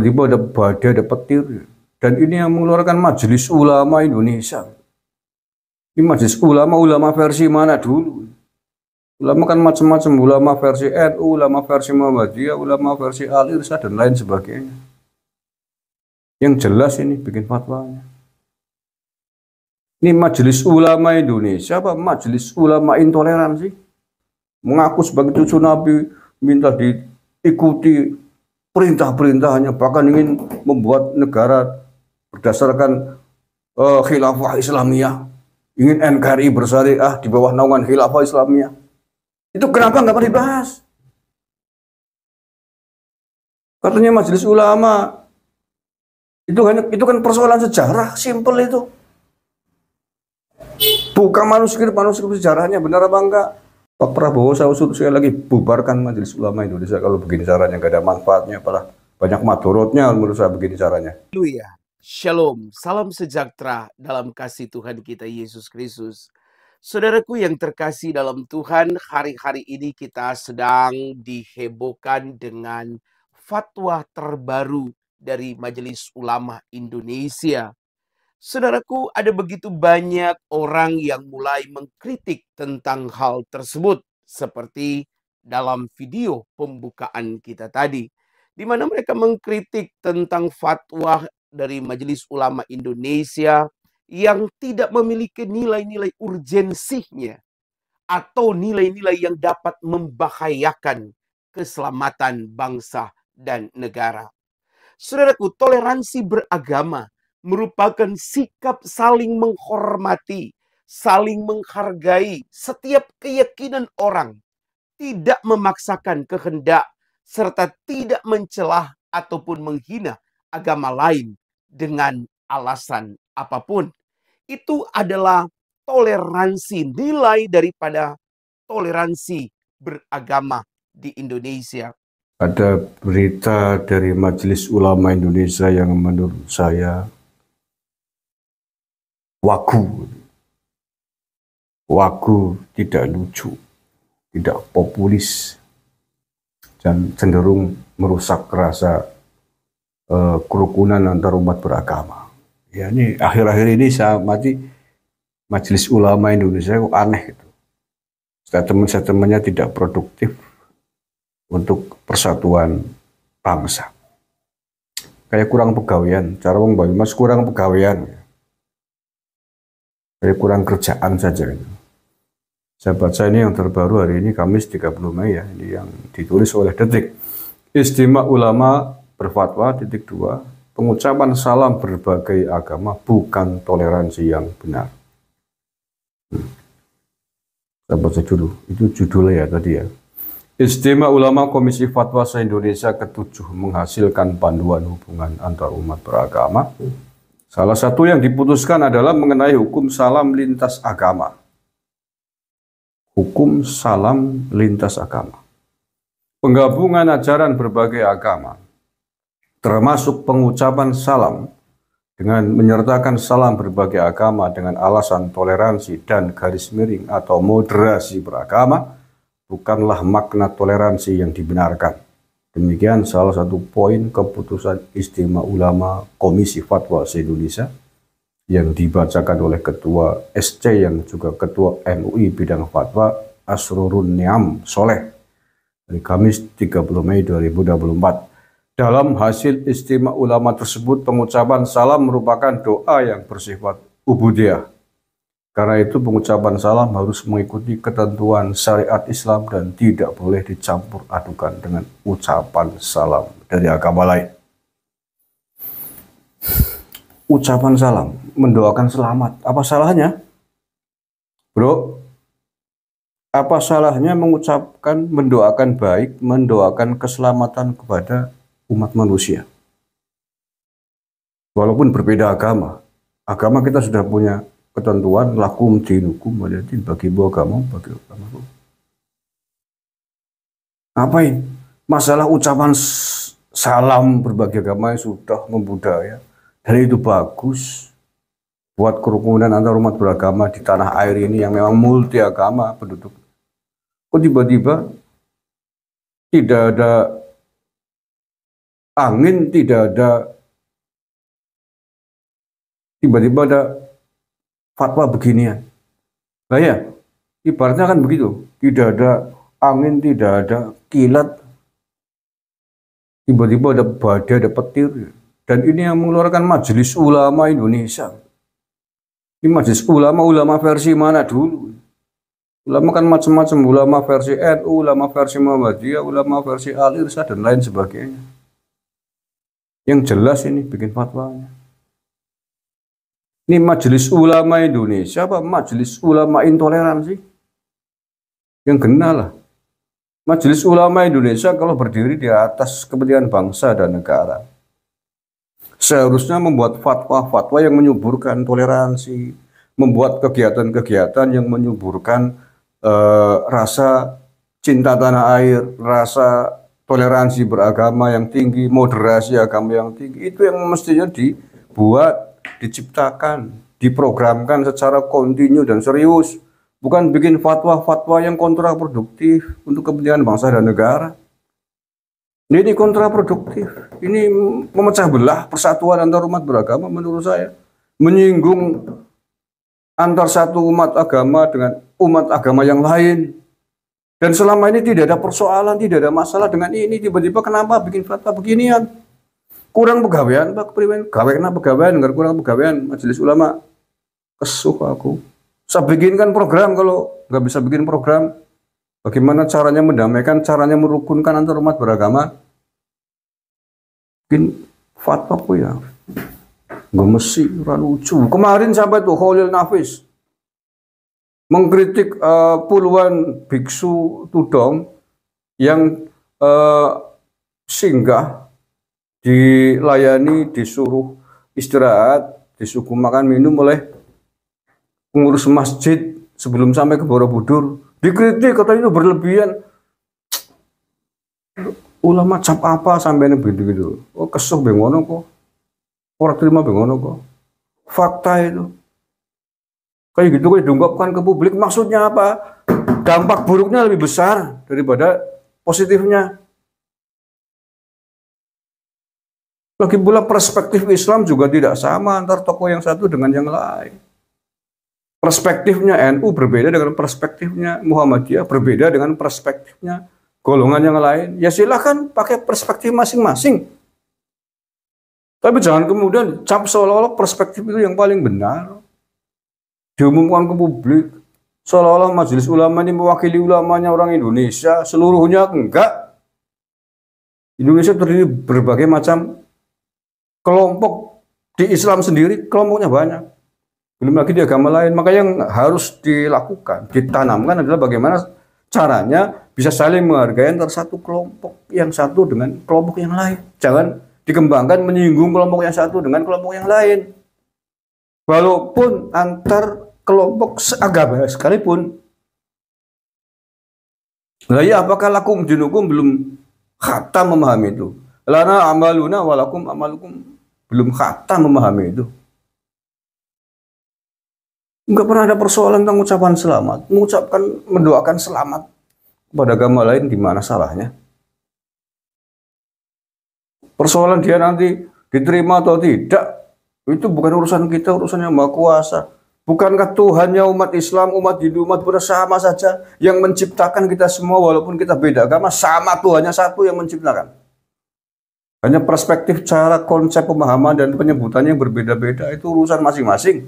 tiba-tiba ada badai, ada petir. Dan ini yang mengeluarkan Majelis Ulama Indonesia. Ini Majelis Ulama, ulama versi mana dulu? Ulama kan macam-macam, ulama versi NU, ulama versi Muhammadiyah, ulama versi Al-Irsyad, dan lain sebagainya. Yang jelas ini bikin fatwanya. Ini majelis ulama Indonesia apa majelis ulama intoleransi? Mengaku sebagai cucu Nabi, minta diikuti perintah perintah hanya bahkan ingin membuat negara berdasarkan uh, khilafah Islamiyah ingin NKRI bersyariah di bawah naungan khilafah Islamiyah itu kenapa nggak pernah dibahas katanya majelis ulama itu hanya itu kan persoalan sejarah simple itu buka manuskrip manuskrip sejarahnya benar apa enggak Pak Prabowo saya usul sekali lagi bubarkan Majelis Ulama Indonesia kalau begini caranya gak ada manfaatnya apalah banyak madorotnya menurut saya begini caranya. Haleluya. Shalom, salam sejahtera dalam kasih Tuhan kita Yesus Kristus. Saudaraku yang terkasih dalam Tuhan, hari-hari ini kita sedang dihebohkan dengan fatwa terbaru dari Majelis Ulama Indonesia Saudaraku, ada begitu banyak orang yang mulai mengkritik tentang hal tersebut, seperti dalam video pembukaan kita tadi, di mana mereka mengkritik tentang fatwa dari Majelis Ulama Indonesia yang tidak memiliki nilai-nilai urgensinya atau nilai-nilai yang dapat membahayakan keselamatan bangsa dan negara. Saudaraku, toleransi beragama merupakan sikap saling menghormati, saling menghargai setiap keyakinan orang, tidak memaksakan kehendak, serta tidak mencelah ataupun menghina agama lain dengan alasan apapun. Itu adalah toleransi, nilai daripada toleransi beragama di Indonesia. Ada berita dari Majelis Ulama Indonesia yang menurut saya wagu. Wagu tidak lucu, tidak populis, dan cenderung merusak rasa uh, kerukunan antar umat beragama. Ya ini akhir-akhir ini saya mati majelis ulama Indonesia kok aneh gitu. Statement-statementnya tidak produktif untuk persatuan bangsa. Kayak kurang pegawaian, cara Bang Mas kurang pegawaian dari kurang kerjaan saja. Gitu. Saya baca ini yang terbaru hari ini Kamis 30 Mei ya, ini yang ditulis oleh Detik. Istimewa ulama berfatwa titik dua, pengucapan salam berbagai agama bukan toleransi yang benar. Hmm. Saya baca dulu, itu judulnya ya tadi ya. Istimewa Ulama Komisi Fatwa se-Indonesia ketujuh menghasilkan panduan hubungan antar umat beragama Salah satu yang diputuskan adalah mengenai hukum salam lintas agama. Hukum salam lintas agama. Penggabungan ajaran berbagai agama, termasuk pengucapan salam dengan menyertakan salam berbagai agama dengan alasan toleransi dan garis miring atau moderasi beragama, bukanlah makna toleransi yang dibenarkan. Demikian salah satu poin keputusan Istimewa Ulama Komisi Fatwa se-Indonesia yang dibacakan oleh Ketua SC yang juga Ketua MUI Bidang Fatwa Asrurun Niam Soleh dari Kamis 30 Mei 2024. Dalam hasil istimewa ulama tersebut, pengucapan salam merupakan doa yang bersifat ubudiah. Karena itu pengucapan salam harus mengikuti ketentuan syariat Islam dan tidak boleh dicampur adukan dengan ucapan salam dari agama lain. Ucapan salam, mendoakan selamat, apa salahnya? Bro, apa salahnya mengucapkan, mendoakan baik, mendoakan keselamatan kepada umat manusia? Walaupun berbeda agama, agama kita sudah punya ketentuan lakum dinukum waliyadin bagi buah kamu bagi kamu ngapain masalah ucapan salam berbagai agama yang sudah membudaya dan itu bagus buat kerukunan antar umat beragama di tanah air ini yang memang multi agama penduduk kok tiba-tiba tidak ada angin tidak ada tiba-tiba ada fatwa beginian. Nah ya, ibaratnya kan begitu. Tidak ada angin, tidak ada kilat. Tiba-tiba ada badai, ada petir. Dan ini yang mengeluarkan Majelis Ulama Indonesia. Ini Majelis Ulama-ulama versi mana dulu? Ulama kan macam-macam, ulama versi NU, ulama versi Muhammadiyah, ulama versi Al-Irsa, dan lain sebagainya. Yang jelas ini bikin fatwanya. Ini majelis ulama Indonesia apa majelis ulama intoleransi? Yang kenal lah. Majelis ulama Indonesia kalau berdiri di atas kepentingan bangsa dan negara. Seharusnya membuat fatwa-fatwa yang menyuburkan toleransi, membuat kegiatan-kegiatan yang menyuburkan uh, rasa cinta tanah air, rasa toleransi beragama yang tinggi, moderasi agama yang tinggi. Itu yang mestinya dibuat diciptakan, diprogramkan secara kontinu dan serius, bukan bikin fatwa-fatwa yang kontraproduktif untuk kepentingan bangsa dan negara. Ini kontraproduktif, ini memecah belah persatuan antar umat beragama menurut saya, menyinggung antar satu umat agama dengan umat agama yang lain. Dan selama ini tidak ada persoalan, tidak ada masalah dengan ini. Tiba-tiba kenapa bikin fatwa beginian? kurang pegawaian pak kepriwen gawe kena pegawaian nggak kurang pegawaian majelis ulama kesuh aku saya bikinkan program kalau nggak bisa bikin program bagaimana caranya mendamaikan caranya merukunkan antar umat beragama bikin fatwa aku ya nggak mesti lucu kemarin sampai tuh Khalil Nafis mengkritik uh, puluhan biksu tudong yang uh, singgah dilayani, disuruh istirahat, disuruh makan minum oleh pengurus masjid sebelum sampai ke Borobudur. Dikritik katanya itu berlebihan. Ulama cap apa sampai ini begitu-begitu. Oh kesuh bengono kok. Orang terima bengono kok. Fakta itu. Kayak gitu kok diungkapkan ke publik. Maksudnya apa? Dampak buruknya lebih besar daripada positifnya. Lagi pula perspektif Islam juga tidak sama antar tokoh yang satu dengan yang lain. Perspektifnya NU berbeda dengan perspektifnya Muhammadiyah, berbeda dengan perspektifnya golongan yang lain. Ya silahkan pakai perspektif masing-masing. Tapi jangan kemudian cap seolah-olah perspektif itu yang paling benar. Diumumkan ke publik. Seolah-olah majelis ulama ini mewakili ulamanya orang Indonesia. Seluruhnya enggak. Indonesia terdiri berbagai macam kelompok di Islam sendiri kelompoknya banyak. Belum lagi di agama lain. Maka yang harus dilakukan, ditanamkan adalah bagaimana caranya bisa saling menghargai antara satu kelompok yang satu dengan kelompok yang lain. Jangan dikembangkan menyinggung kelompok yang satu dengan kelompok yang lain. Walaupun antar kelompok seagama sekalipun. lah ya, apakah lakum dinukum belum khatam memahami itu? Lana amaluna walakum amalukum belum khatam memahami itu. Enggak pernah ada persoalan tentang ucapan selamat. Mengucapkan, mendoakan selamat kepada agama lain di mana salahnya? Persoalan dia nanti diterima atau tidak, itu bukan urusan kita, urusannya Maha Kuasa. Bukankah Tuhannya umat Islam, umat Hindu, umat bersama saja yang menciptakan kita semua walaupun kita beda agama, sama Tuhannya satu yang menciptakan. Hanya perspektif, cara, konsep, pemahaman, dan penyebutannya yang berbeda-beda itu urusan masing-masing.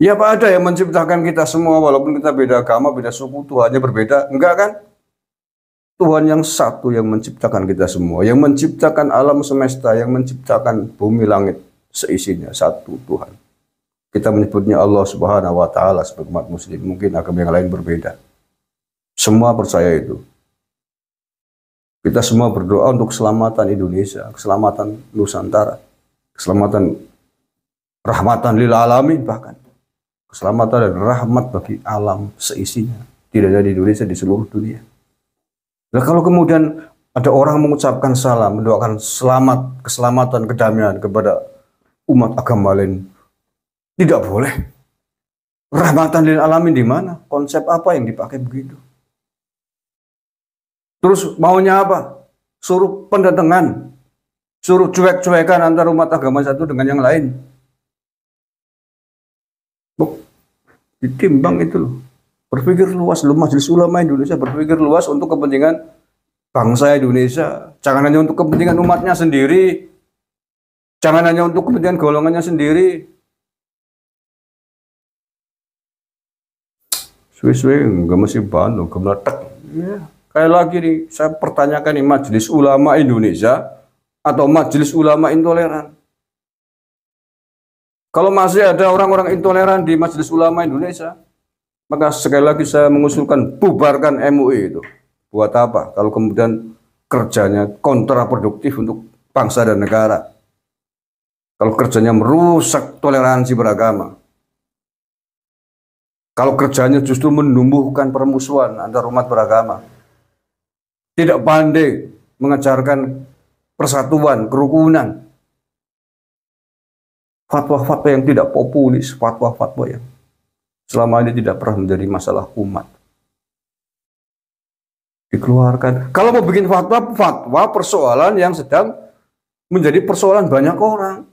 Ya apa ada yang menciptakan kita semua walaupun kita beda agama, beda suku, Tuhannya berbeda? Enggak kan? Tuhan yang satu yang menciptakan kita semua, yang menciptakan alam semesta, yang menciptakan bumi langit seisinya satu Tuhan. Kita menyebutnya Allah Subhanahu wa taala sebagai umat muslim, mungkin agama yang lain berbeda. Semua percaya itu. Kita semua berdoa untuk keselamatan Indonesia, keselamatan Nusantara, keselamatan rahmatan lil alamin bahkan. Keselamatan dan rahmat bagi alam seisinya. Tidak hanya di Indonesia, di seluruh dunia. Nah kalau kemudian ada orang mengucapkan salam, mendoakan selamat, keselamatan, kedamaian kepada umat agama lain. Tidak boleh. Rahmatan lil alamin di mana? Konsep apa yang dipakai begitu? Terus maunya apa? Suruh pendatangan, suruh cuek-cuekan antara umat agama satu dengan yang lain. Buk, ditimbang itu loh. Berpikir luas lu Majelis Ulama Indonesia berpikir luas untuk kepentingan bangsa Indonesia. Jangan hanya untuk kepentingan umatnya sendiri. Jangan hanya untuk kepentingan golongannya sendiri. Suwe-suwe nggak mesti bahan loh, meletak. Yeah. Sekali lagi nih, saya pertanyakan nih Majelis Ulama Indonesia atau Majelis Ulama Intoleran. Kalau masih ada orang-orang intoleran di Majelis Ulama Indonesia, maka sekali lagi saya mengusulkan bubarkan MUI itu. Buat apa? Kalau kemudian kerjanya kontraproduktif untuk bangsa dan negara. Kalau kerjanya merusak toleransi beragama. Kalau kerjanya justru menumbuhkan permusuhan antar umat beragama tidak pandai mengajarkan persatuan, kerukunan. Fatwa-fatwa yang tidak populis, fatwa-fatwa yang selama ini tidak pernah menjadi masalah umat. Dikeluarkan. Kalau mau bikin fatwa, fatwa persoalan yang sedang menjadi persoalan banyak orang.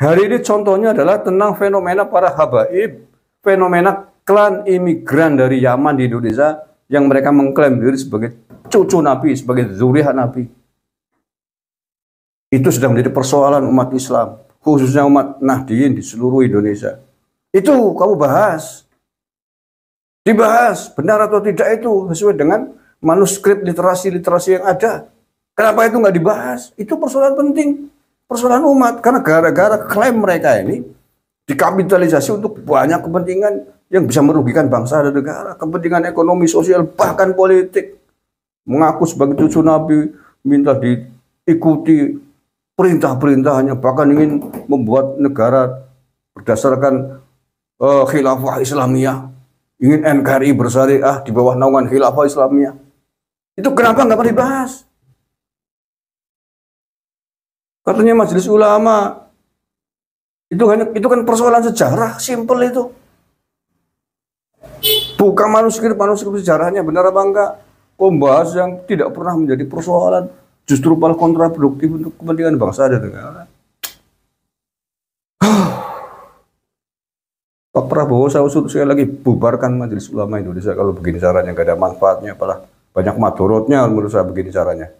Hari ini contohnya adalah tentang fenomena para habaib, fenomena klan imigran dari Yaman di Indonesia yang mereka mengklaim diri sebagai cucu Nabi, sebagai zuriat Nabi. Itu sedang menjadi persoalan umat Islam, khususnya umat Nahdiyin di seluruh Indonesia. Itu kamu bahas. Dibahas, benar atau tidak itu sesuai dengan manuskrip literasi-literasi yang ada. Kenapa itu nggak dibahas? Itu persoalan penting. Persoalan umat. Karena gara-gara klaim mereka ini dikapitalisasi untuk banyak kepentingan yang bisa merugikan bangsa dan negara. Kepentingan ekonomi, sosial, bahkan politik mengaku sebagai cucu Nabi, minta diikuti perintah-perintahnya, bahkan ingin membuat negara berdasarkan uh, khilafah Islamiyah, ingin NKRI bersyariah di bawah naungan khilafah Islamiyah. Itu kenapa nggak pernah dibahas? Katanya majelis ulama itu hanya itu kan persoalan sejarah, simple itu. Buka manuskrip manuskrip sejarahnya benar apa enggak? membahas yang tidak pernah menjadi persoalan justru malah kontraproduktif untuk kepentingan bangsa dan negara. Pak Prabowo saya usul sekali lagi bubarkan Majelis Ulama Indonesia kalau begini caranya gak ada manfaatnya, apalah banyak madorotnya menurut saya begini caranya.